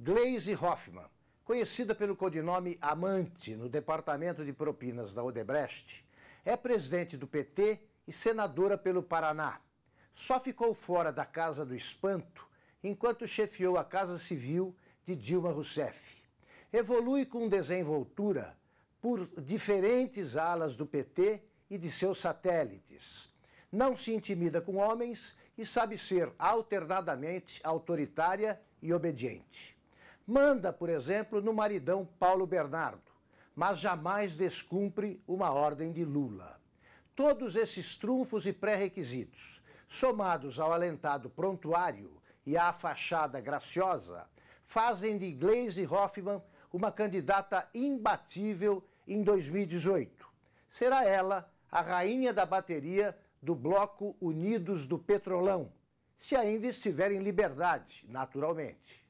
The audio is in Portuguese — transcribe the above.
Glaise Hoffman, conhecida pelo codinome Amante no Departamento de Propinas da Odebrecht, é presidente do PT e senadora pelo Paraná. Só ficou fora da Casa do Espanto enquanto chefiou a Casa Civil de Dilma Rousseff. Evolui com desenvoltura por diferentes alas do PT e de seus satélites. Não se intimida com homens e sabe ser alternadamente autoritária e obediente. Manda, por exemplo, no maridão Paulo Bernardo, mas jamais descumpre uma ordem de Lula. Todos esses trunfos e pré-requisitos, somados ao alentado prontuário e à fachada graciosa, fazem de Glaze Hoffman uma candidata imbatível em 2018. Será ela a rainha da bateria do Bloco Unidos do Petrolão, se ainda estiver em liberdade, naturalmente.